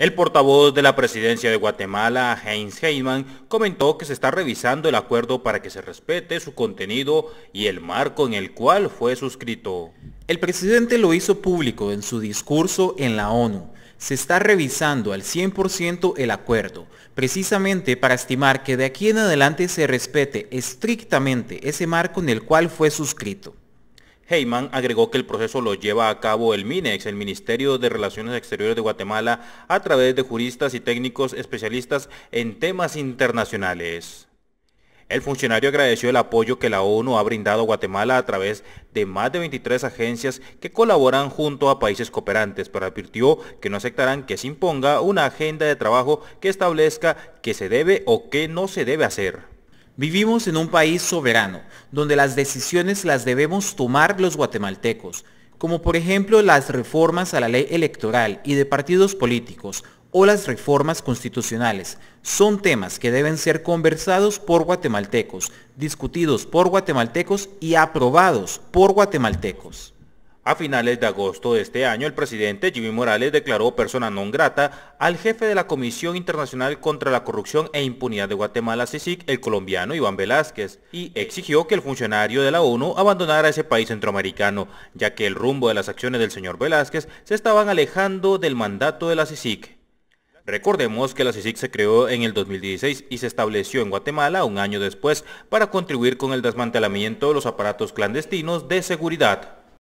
El portavoz de la presidencia de Guatemala, Heinz Heyman, comentó que se está revisando el acuerdo para que se respete su contenido y el marco en el cual fue suscrito. El presidente lo hizo público en su discurso en la ONU. Se está revisando al 100% el acuerdo, precisamente para estimar que de aquí en adelante se respete estrictamente ese marco en el cual fue suscrito. Heyman agregó que el proceso lo lleva a cabo el MINEX, el Ministerio de Relaciones Exteriores de Guatemala, a través de juristas y técnicos especialistas en temas internacionales. El funcionario agradeció el apoyo que la ONU ha brindado a Guatemala a través de más de 23 agencias que colaboran junto a países cooperantes, pero advirtió que no aceptarán que se imponga una agenda de trabajo que establezca qué se debe o qué no se debe hacer. Vivimos en un país soberano, donde las decisiones las debemos tomar los guatemaltecos, como por ejemplo las reformas a la ley electoral y de partidos políticos o las reformas constitucionales. Son temas que deben ser conversados por guatemaltecos, discutidos por guatemaltecos y aprobados por guatemaltecos. A finales de agosto de este año, el presidente Jimmy Morales declaró persona non grata al jefe de la Comisión Internacional contra la Corrupción e Impunidad de Guatemala, CICIC, el colombiano Iván Velázquez, y exigió que el funcionario de la ONU abandonara ese país centroamericano, ya que el rumbo de las acciones del señor Velázquez se estaban alejando del mandato de la CICIC. Recordemos que la CICIC se creó en el 2016 y se estableció en Guatemala un año después para contribuir con el desmantelamiento de los aparatos clandestinos de seguridad.